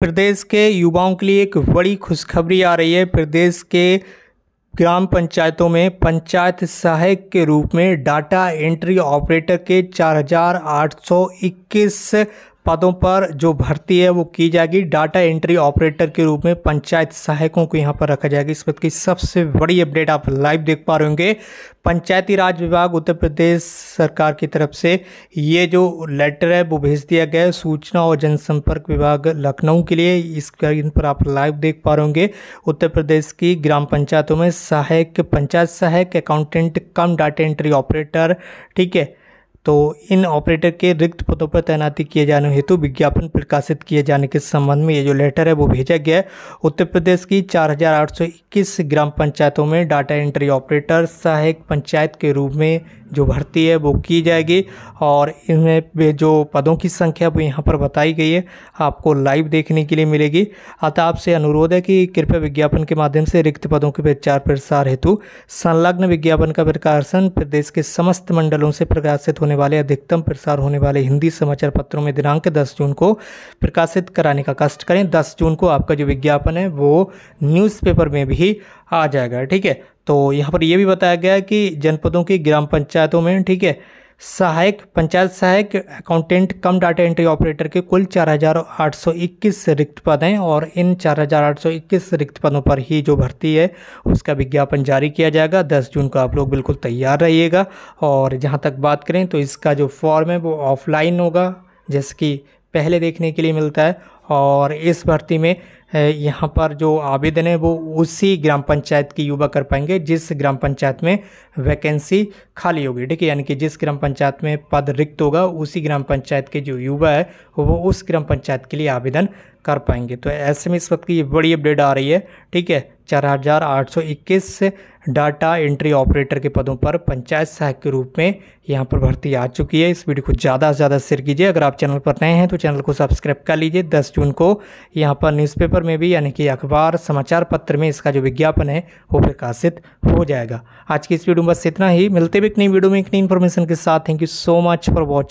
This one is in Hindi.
प्रदेश के युवाओं के लिए एक बड़ी खुशखबरी आ रही है प्रदेश के ग्राम पंचायतों में पंचायत सहायक के रूप में डाटा एंट्री ऑपरेटर के 4821 पदों पर जो भर्ती है वो की जाएगी डाटा एंट्री ऑपरेटर के रूप में पंचायत सहायकों को यहाँ पर रखा जाएगा इस वक्त की सबसे बड़ी अपडेट आप लाइव देख पा रहे होंगे पंचायती राज विभाग उत्तर प्रदेश सरकार की तरफ से ये जो लेटर है वो भेज दिया गया है सूचना और जनसंपर्क विभाग लखनऊ के लिए इस पर आप लाइव देख पा रहे होंगे उत्तर प्रदेश की ग्राम पंचायतों में सहायक पंचायत सहायक accountant cum data entry operator ठीक है तो इन ऑपरेटर के रिक्त पदों पर तैनाती किए जाने हेतु विज्ञापन प्रकाशित किए जाने के संबंध में ये जो लेटर है वो भेजा गया है उत्तर प्रदेश की 4821 ग्राम पंचायतों में डाटा एंट्री ऑपरेटर सहायक पंचायत के रूप में जो भर्ती है वो की जाएगी और इनमें जो पदों की संख्या वो यहाँ पर बताई गई है आपको लाइव देखने के लिए मिलेगी अतः आपसे अनुरोध है कि कृपया विज्ञापन के माध्यम से रिक्त पदों के प्रचार प्रसार हेतु संलग्न विज्ञापन का प्रकाशन प्रदेश के समस्त मंडलों से प्रकाशित होने वाले अधिकतम प्रसार होने वाले हिंदी समाचार पत्रों में दिनांक दस जून को प्रकाशित कराने का कष्ट करें दस जून को आपका जो विज्ञापन है वो न्यूज़पेपर में भी आ जाएगा ठीक है तो यहाँ पर यह भी बताया गया कि जनपदों की ग्राम पंचायतों में ठीक है सहायक पंचायत सहायक accountant cum data entry operator के कुल 4,821 रिक्त पद हैं और इन 4,821 रिक्त पदों पर ही जो भर्ती है उसका विज्ञापन जारी किया जाएगा 10 जून को आप लोग बिल्कुल तैयार रहिएगा और जहां तक बात करें तो इसका जो फॉर्म है वो ऑफलाइन होगा जैसे कि पहले देखने के लिए मिलता है और इस भर्ती में यहाँ पर जो आवेदन है वो उसी ग्राम पंचायत के युवा कर पाएंगे जिस ग्राम पंचायत में वैकेंसी खाली होगी ठीक है यानी कि जिस ग्राम पंचायत में पद रिक्त होगा उसी ग्राम पंचायत के जो युवा है वो उस ग्राम पंचायत के लिए आवेदन कर पाएंगे तो ऐसे में इस वक्त की ये बड़ी अपडेट आ रही है ठीक है चार हज़ार आठ सौ इक्कीस डाटा एंट्री ऑपरेटर के पदों पर पंचायत सहायक के रूप में यहाँ पर भर्ती आ चुकी है इस वीडियो को ज़्यादा से ज़्यादा शेयर कीजिए अगर आप चैनल पर नए हैं तो चैनल को सब्सक्राइब कर लीजिए दस जून को यहाँ पर न्यूज़पेपर में भी यानी कि अखबार समाचार पत्र में इसका जो विज्ञापन है वो प्रकाशित हो जाएगा आज की इस वीडियो में बस इतना ही मिलते भी एक नई वीडियो में एक नई इन्फॉर्मेशन के साथ thank you so much for watching